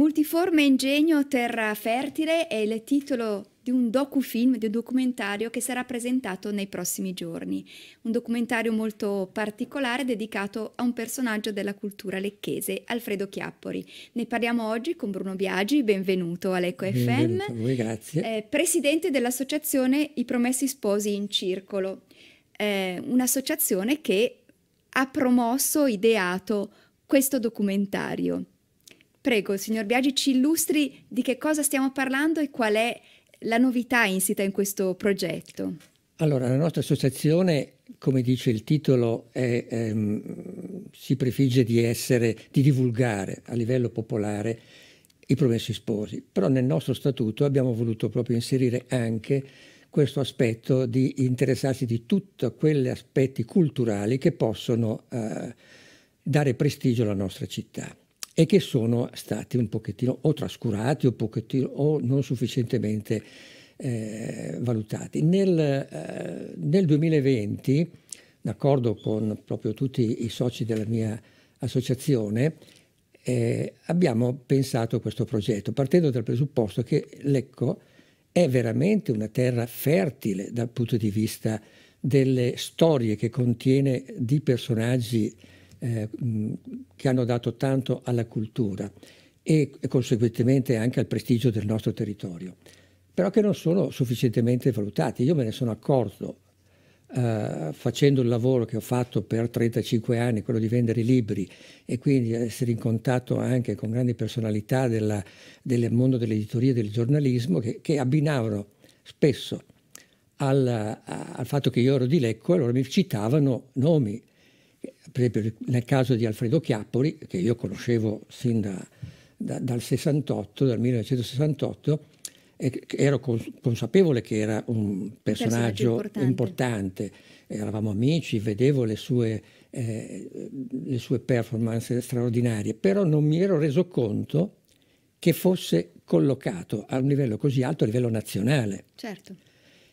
Multiforme ingegno terra fertile è il titolo di un docufilm, di un documentario che sarà presentato nei prossimi giorni. Un documentario molto particolare dedicato a un personaggio della cultura lecchese, Alfredo Chiappori. Ne parliamo oggi con Bruno Biagi, benvenuto all'Eco FM. A voi, grazie. Eh, presidente dell'associazione I Promessi Sposi in Circolo, eh, un'associazione che ha promosso, ideato questo documentario. Prego, signor Biagi, ci illustri di che cosa stiamo parlando e qual è la novità insita in questo progetto. Allora, la nostra associazione, come dice il titolo, è, ehm, si prefigge di, essere, di divulgare a livello popolare i promessi sposi, però nel nostro statuto abbiamo voluto proprio inserire anche questo aspetto di interessarsi di tutti quegli aspetti culturali che possono eh, dare prestigio alla nostra città e che sono stati un pochettino o trascurati o, pochettino, o non sufficientemente eh, valutati. Nel, eh, nel 2020, d'accordo con proprio tutti i soci della mia associazione, eh, abbiamo pensato a questo progetto partendo dal presupposto che Lecco è veramente una terra fertile dal punto di vista delle storie che contiene di personaggi eh, che hanno dato tanto alla cultura e conseguentemente anche al prestigio del nostro territorio, però che non sono sufficientemente valutati. Io me ne sono accorto Uh, facendo il lavoro che ho fatto per 35 anni, quello di vendere i libri e quindi essere in contatto anche con grandi personalità della, del mondo dell'editoria e del giornalismo che, che abbinavano spesso al, al, fatto che io ero di Lecco, allora mi citavano nomi per esempio nel caso di Alfredo Chiappoli, che io conoscevo sin da, da, dal 68, dal 1968, e ero consapevole che era un personaggio, personaggio importante. importante. eravamo amici, vedevo le sue, eh, le sue performance straordinarie, però non mi ero reso conto che fosse collocato a un livello così alto, a livello nazionale. Certo.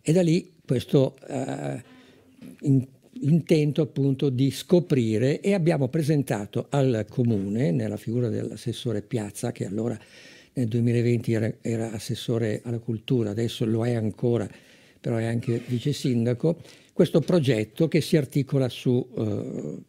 E da lì questo... Eh, in, intento appunto di scoprire e abbiamo presentato al comune, nella figura dell'assessore Piazza, che allora nel 2020 era, era, assessore alla cultura, adesso lo è ancora, però è anche vice sindaco, questo progetto che si articola su... Eh,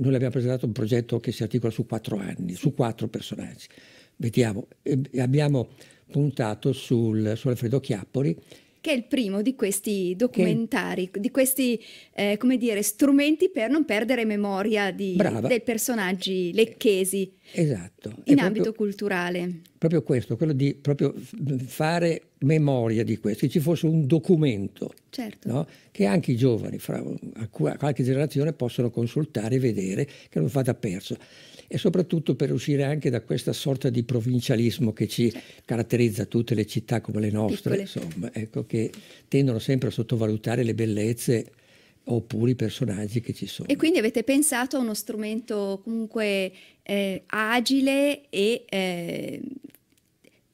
noi abbiamo presentato un progetto che si articola su quattro anni, su quattro personaggi. Vediamo, eh, abbiamo puntato sul, su Alfredo Chiappoli, che è il primo di questi documentari, che... di questi eh, come dire, strumenti per non perdere memoria di, dei personaggi lecchesi esatto. in proprio, ambito culturale. Proprio questo, quello di proprio fare memoria di questo, che ci fosse un documento certo. no? che anche i giovani, fra qualche generazione, possono consultare e vedere che non vada perso e soprattutto per uscire anche da questa sorta di provincialismo che ci caratterizza tutte le città come le nostre, Piccole. insomma, ecco, che tendono sempre a sottovalutare le bellezze oppure i personaggi che ci sono. E quindi avete pensato a uno strumento comunque eh, agile e eh,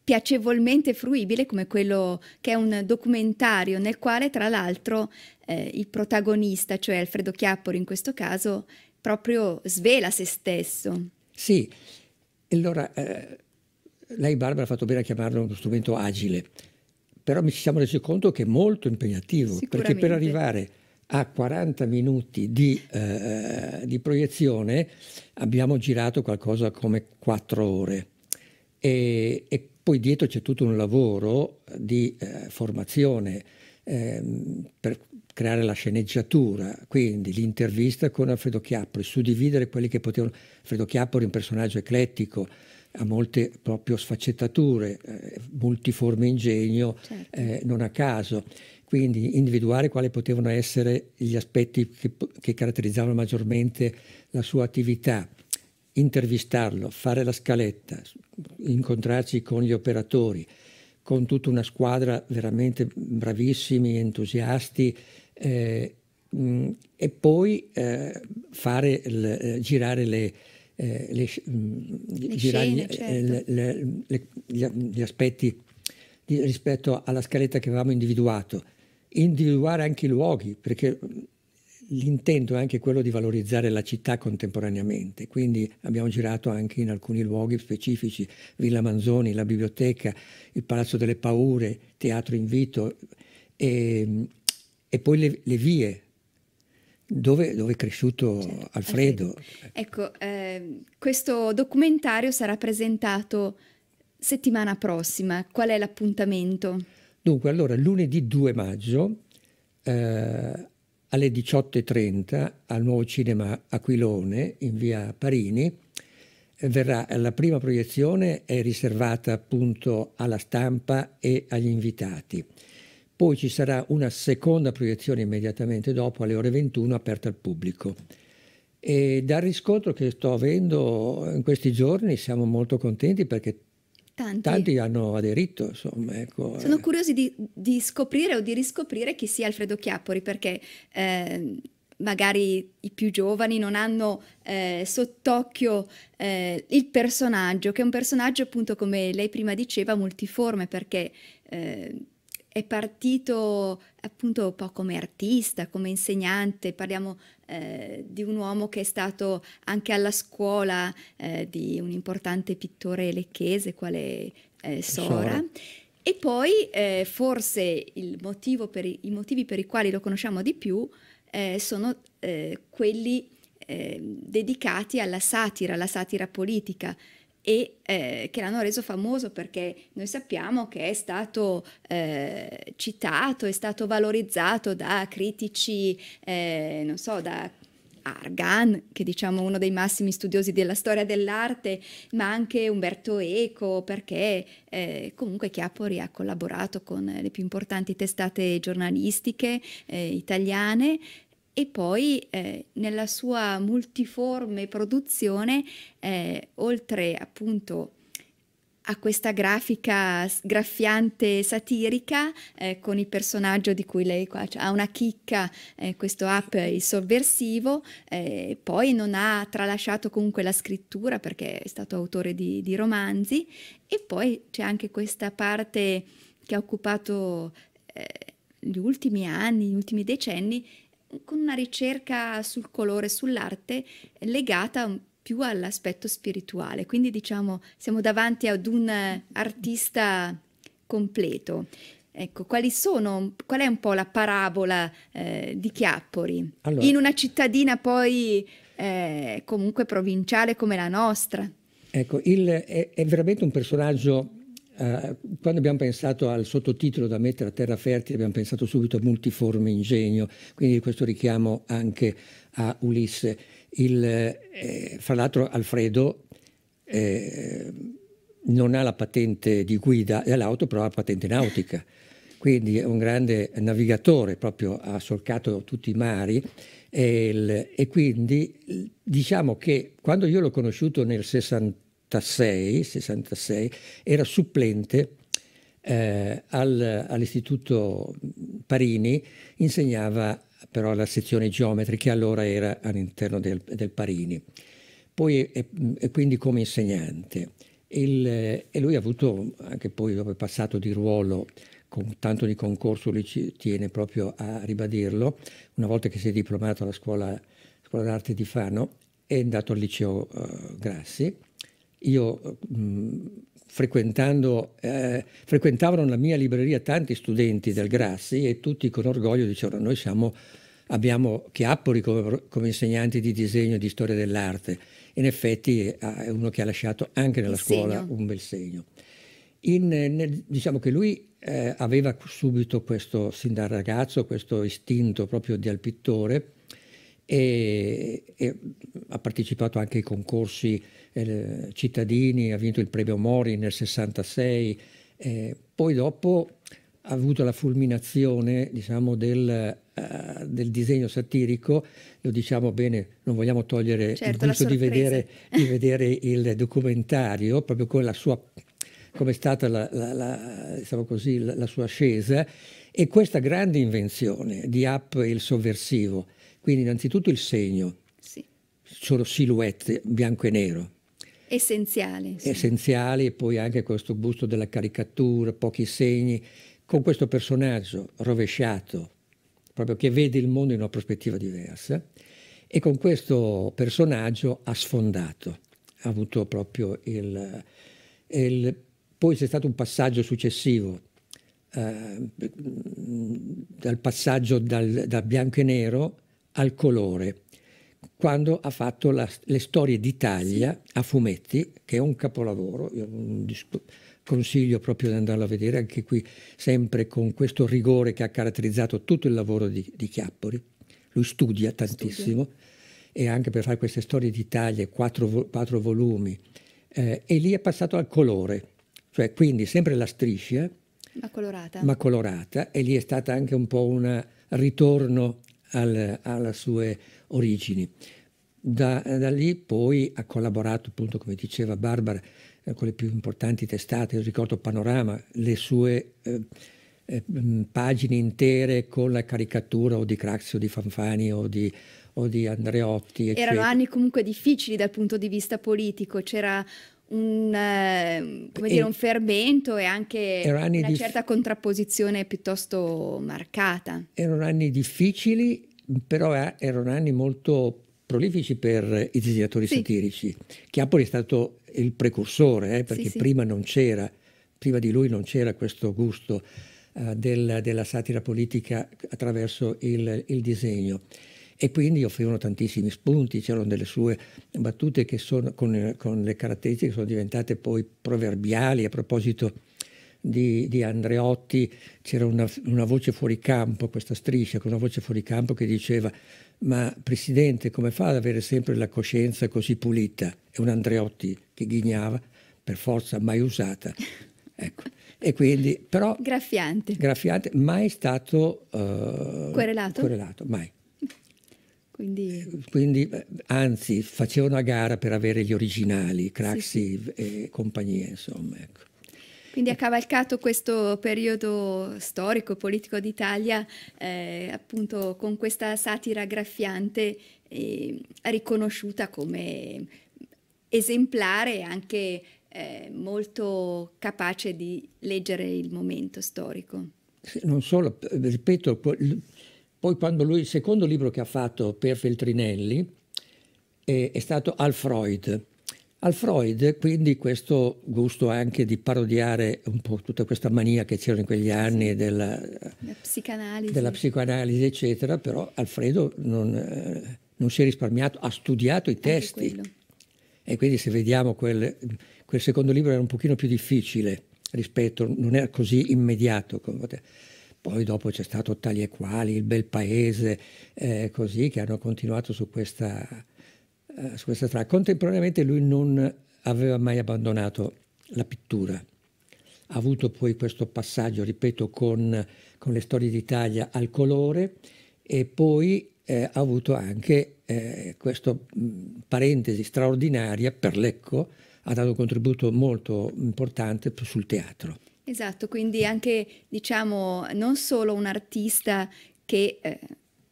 piacevolmente fruibile come quello che è un documentario nel quale tra l'altro eh, il protagonista, cioè Alfredo Chiappori in questo caso, proprio svela se stesso. Sì, allora eh, lei Barbara ha fatto bene a chiamarlo uno strumento agile, però ci siamo resi conto che è molto impegnativo, perché per arrivare a 40 minuti di, eh, di proiezione abbiamo girato qualcosa come 4 ore. E, e, poi dietro c'è tutto un lavoro di eh, formazione eh, per creare la sceneggiatura, quindi l'intervista con Alfredo Chiappoli, suddividere quelli che potevano. Alfredo Chiappoli è un personaggio eclettico, ha molte proprio sfaccettature, eh, multiforme ingegno, certo. eh, non a caso. Quindi individuare quali potevano essere gli aspetti che, che caratterizzavano maggiormente la sua attività, intervistarlo, fare la scaletta, incontrarci con gli operatori, con tutta una squadra veramente bravissimi, entusiasti eh, mh, mm, e poi eh, fare il, eh, girare le, eh, le, mm, le girare scene, gli, eh, certo. le, gli, gli, aspetti di, rispetto alla scaletta che avevamo individuato, individuare anche i luoghi, perché L'intento è anche quello di valorizzare la città contemporaneamente, quindi abbiamo girato anche in alcuni luoghi specifici, Villa Manzoni, la biblioteca, il Palazzo delle Paure, Teatro Invito e, ehm, e poi le, le vie dove, dove, è cresciuto certo, Alfredo. Alfredo. Ecco, eh, questo documentario sarà presentato settimana prossima. Qual è l'appuntamento? Dunque, allora, lunedì 2 maggio eh, alle 18.30 al nuovo cinema Aquilone in via Parini. Verrà, la prima proiezione è riservata appunto alla stampa e agli invitati. Poi ci sarà una seconda proiezione immediatamente dopo alle ore 21 aperta al pubblico. E dal riscontro che sto avendo in questi giorni siamo molto contenti perché Tanti. Tanti hanno aderito, insomma. Ecco, Sono eh. curiosi di, di, scoprire o di riscoprire chi sia Alfredo Chiappori, perché eh, magari i più giovani non hanno eh, sott'occhio eh, il personaggio, che è un personaggio appunto come lei prima diceva multiforme perché eh, è partito appunto un po' come artista, come insegnante, parliamo eh, di un uomo che è stato anche alla scuola eh, di un importante pittore lecchese, quale eh, Sora. Sora. E poi eh, forse per i, i, motivi per i quali lo conosciamo di più eh, sono eh, quelli dedicati alla satira, alla satira politica e eh, che l'hanno reso famoso perché noi sappiamo che è stato eh, citato, è stato valorizzato da critici, eh, non so, da Argan, che è diciamo uno dei massimi studiosi della storia dell'arte, ma anche Umberto Eco, perché eh, comunque Chiapori ha collaborato con le più importanti testate giornalistiche eh, italiane e poi eh, nella sua multiforme produzione, eh, oltre appunto a questa grafica graffiante satirica eh, con il personaggio di cui lei qua ha una chicca, eh, questo app il sovversivo, eh, poi non ha tralasciato comunque la scrittura perché è stato autore di, di romanzi e poi c'è anche questa parte che ha occupato eh, gli ultimi anni, gli ultimi decenni con una ricerca sul colore, sull'arte eh, legata più all'aspetto spirituale. Quindi diciamo siamo davanti ad un eh, artista completo. Ecco, quali sono, qual è un po' la parabola eh, di Chiappori? Allora, in una cittadina poi eh, comunque provinciale come la nostra. Ecco, il, è, è veramente un personaggio eh, quando abbiamo pensato al sottotitolo da mettere a terra fertile abbiamo pensato subito a multiforme ingegno, quindi questo richiamo anche a Ulisse. Il, eh, fra l'altro Alfredo eh, non ha la patente di guida dell'auto, però ha la patente nautica, quindi è un grande navigatore, proprio ha solcato tutti i mari e, il, e quindi diciamo che quando io l'ho conosciuto nel 60 66, 66 era supplente eh, al, all'istituto Parini, insegnava però alla sezione geometri che allora era all'interno del, del Parini, poi e, e quindi come insegnante. Il, e lui ha avuto, anche poi dopo è passato di ruolo con tanto di concorso, lui ci tiene proprio a ribadirlo, una volta che si è diplomato alla scuola, scuola d'arte di Fano, è andato al liceo uh, Grassi io mh, mm, eh, frequentavano la mia libreria tanti studenti del Grassi e tutti con orgoglio dicevano noi siamo, abbiamo Chiappoli come, come insegnanti di disegno e di storia dell'arte. In effetti eh, è uno che ha lasciato anche nella Il scuola segno. un bel segno. In, nel, diciamo che lui eh, aveva subito questo, sin da ragazzo, questo istinto proprio al pittore e, e ha partecipato anche ai concorsi eh, cittadini, ha vinto il premio Mori nel 66, eh, poi dopo ha avuto la fulminazione diciamo, del, uh, del, disegno satirico, lo diciamo bene, non vogliamo togliere certo, il gusto di vedere, di vedere il documentario, proprio con la sua come è stata la, la, la, diciamo così, la, sua ascesa e questa grande invenzione di App il sovversivo quindi innanzitutto il segno, sì. sono silhouette bianco e nero. Essenziali. Sì. Essenziali e poi anche questo busto della caricatura, pochi segni, con questo personaggio rovesciato, proprio che vede il mondo in una prospettiva diversa e con questo personaggio ha sfondato, ha avuto proprio il... il poi c'è stato un passaggio successivo, eh, dal passaggio dal, da bianco e nero al colore quando ha fatto la, le storie d'Italia a fumetti, che è un capolavoro, io consiglio proprio di andarlo a vedere anche qui, sempre con questo rigore che ha caratterizzato tutto il lavoro di, di Chiappori. Lui studia tantissimo studia. e anche per fare queste storie d'Italia, quattro, quattro volumi, eh, e lì è passato al colore, cioè quindi sempre la striscia, ma colorata, ma colorata e lì è stata anche un po' un ritorno al, alle sue origini. Da, da, lì poi ha collaborato, appunto, come diceva Barbara, eh, con le più importanti testate, io ricordo Panorama, le sue eh, eh, pagine intere con la caricatura o di Craxio, di Fanfani o di, o di Andreotti. Eccetera. Erano anni comunque difficili dal punto di vista politico, c'era un, ehm, come dire, un fermento e anche una certa contrapposizione piuttosto marcata. Erano anni difficili, però eh, erano anni molto prolifici per i disegnatori sì. satirici. Chiapoli è stato il precursore, eh, perché sì, sì. prima non c'era, prima di lui non c'era questo gusto eh, del, della satira politica attraverso il, il disegno e quindi offrivano tantissimi spunti, c'erano delle sue battute che sono, con, con, le caratteristiche che sono diventate poi proverbiali. A proposito di, di Andreotti c'era una, una, voce fuori campo, questa striscia con una voce fuori campo che diceva ma Presidente come fa ad avere sempre la coscienza così pulita? E un Andreotti che ghignava, per forza mai usata. Ecco. E quindi però... Graffiante. Graffiante, mai stato... Uh, querelato? Querelato, mai. Quindi... Quindi... anzi, facevano a gara per avere gli originali, Craxi sì, sì. e compagnia, insomma. Ecco. Quindi ha cavalcato questo periodo storico, politico d'Italia, eh, appunto con questa satira graffiante eh, riconosciuta come esemplare e anche eh, molto capace di leggere il momento storico. Non solo, eh, ripeto, poi quando lui, il secondo libro che ha fatto per Feltrinelli è, eh, è stato Al Freud. Al Freud, quindi questo gusto anche di parodiare un po' tutta questa mania che c'era in quegli anni sì, della, psicanalisi. della, psicoanalisi, eccetera, però Alfredo non, eh, non, si è risparmiato, ha studiato i testi. E quindi se vediamo quel, quel, secondo libro era un pochino più difficile rispetto, non era così immediato come poteva. Poi dopo c'è stato Tali e Quali, Il Bel Paese, eh, così, che hanno continuato su questa, eh, questa strada. Contemporaneamente lui non aveva mai abbandonato la pittura. Ha avuto poi questo passaggio, ripeto, con, con le storie d'Italia al colore e poi eh, ha avuto anche eh, questa mm, parentesi straordinaria per Lecco, ha dato un contributo molto importante sul teatro. Esatto, quindi anche diciamo non solo un artista che eh,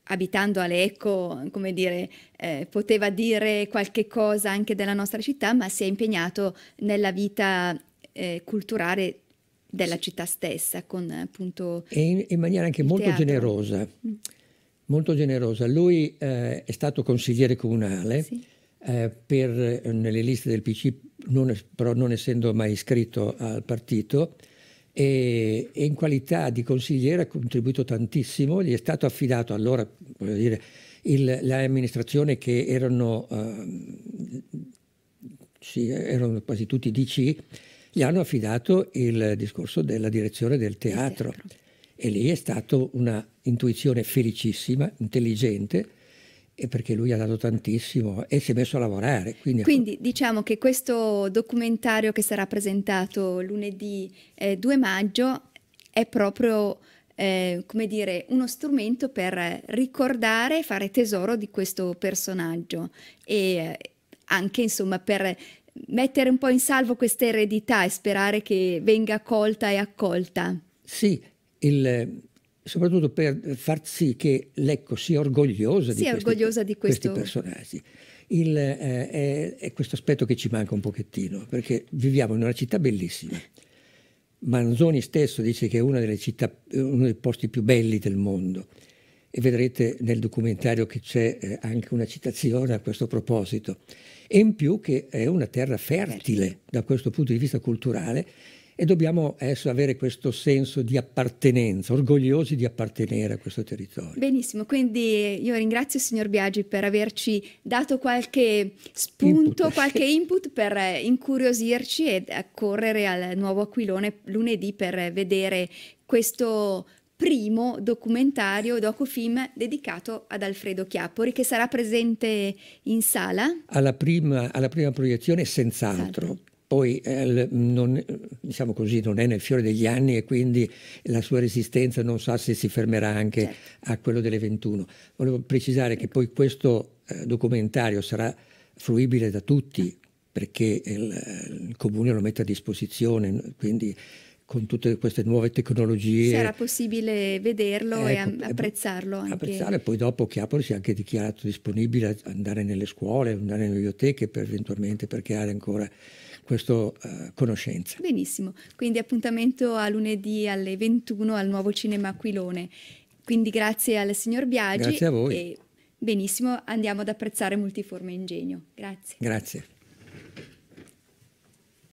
abitando a Lecco, come dire, eh, poteva dire qualche cosa anche della nostra città, ma si è impegnato nella vita eh, culturale della città stessa, con appunto... E in, in maniera anche molto teatro. generosa, mm. molto generosa. Lui eh, è stato consigliere comunale. Sì. Eh, per, nelle liste del PC, non, però non essendo mai iscritto al partito, e, in qualità di consigliere ha contribuito tantissimo, gli è stato affidato allora, voglio dire, il, le amministrazioni che erano, eh, sì, erano quasi tutti DC, gli hanno affidato il discorso della direzione del teatro. teatro. E lì è stata una intuizione felicissima, intelligente, e perché lui ha dato tantissimo e si è messo a lavorare. Quindi, ecco. quindi diciamo che questo documentario che sarà presentato lunedì eh, 2 maggio è proprio eh, come dire, uno strumento per ricordare e fare tesoro di questo personaggio e eh, anche insomma per mettere un po' in salvo questa eredità e sperare che venga colta e accolta. Sì, il, soprattutto per far sì che Lecco sia orgogliosa, sia di, questi, orgogliosa di questo... questi personaggi. Il, eh, è, è, questo aspetto che ci manca un pochettino, perché viviamo in una città bellissima. Manzoni stesso dice che è una delle città, uno dei posti più belli del mondo. E vedrete nel documentario che c'è eh, anche una citazione a questo proposito. E in più che è una terra fertile da questo punto di vista culturale e dobbiamo adesso avere questo senso di appartenenza, orgogliosi di appartenere a questo territorio. Benissimo, quindi io ringrazio il signor Biagi per averci dato qualche spunto, input. qualche input per incuriosirci e accorrere al nuovo Aquilone lunedì per vedere questo primo documentario, docufilm dedicato ad Alfredo Chiappori, che sarà presente in sala? Alla prima, alla prima proiezione, senz'altro poi eh, non, diciamo così, non, è nel fiore degli anni e quindi la sua resistenza non sa se si fermerà anche certo. a quello delle 21. Volevo precisare che poi questo eh, documentario sarà fruibile da tutti perché il, il comune lo mette a disposizione, quindi con tutte queste nuove tecnologie. Sarà possibile vederlo eh, e apprezzarlo anche. e poi dopo Chiapoli si è anche dichiarato disponibile ad andare nelle scuole, andare nelle biblioteche per eventualmente per creare ancora questa eh, conoscenza. Benissimo, quindi appuntamento a lunedì alle 21 al nuovo cinema Aquilone. Quindi grazie al signor Biagi. Grazie a voi. benissimo, andiamo ad apprezzare Multiforme Ingegno. Grazie. Grazie.